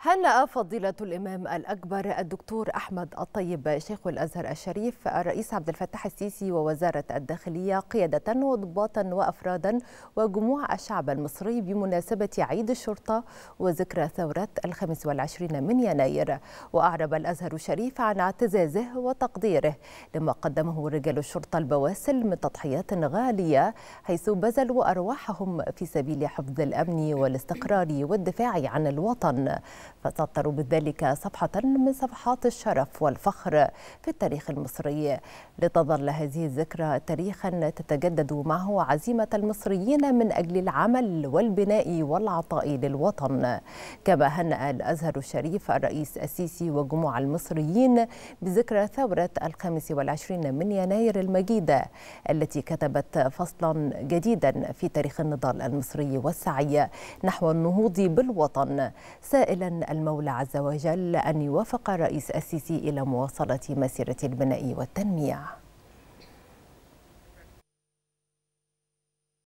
هنأ فضيلة الإمام الأكبر الدكتور أحمد الطيب شيخ الأزهر الشريف الرئيس عبد الفتاح السيسي ووزارة الداخلية قيادة وضباطا وأفرادا وجموع الشعب المصري بمناسبة عيد الشرطة وذكرى ثورة الخامس والعشرين من يناير وأعرب الأزهر الشريف عن اعتزازه وتقديره لما قدمه رجال الشرطة البواسل من تضحيات غالية حيث بذلوا أرواحهم في سبيل حفظ الأمن والاستقرار والدفاع عن الوطن فتمطر بذلك صفحة من صفحات الشرف والفخر في التاريخ المصري لتظل هذه الذكرى تاريخا تتجدد معه عزيمة المصريين من أجل العمل والبناء والعطاء للوطن كما هنأ الأزهر الشريف الرئيس السيسي وجموع المصريين بذكرى ثورة الخامس والعشرين من يناير المجيدة التي كتبت فصلا جديدا في تاريخ النضال المصري والسعي نحو النهوض بالوطن سائلا المولى عز وجل أن يوفق الرئيس السيسي إلى مواصلة مسيرة البناء والتنمية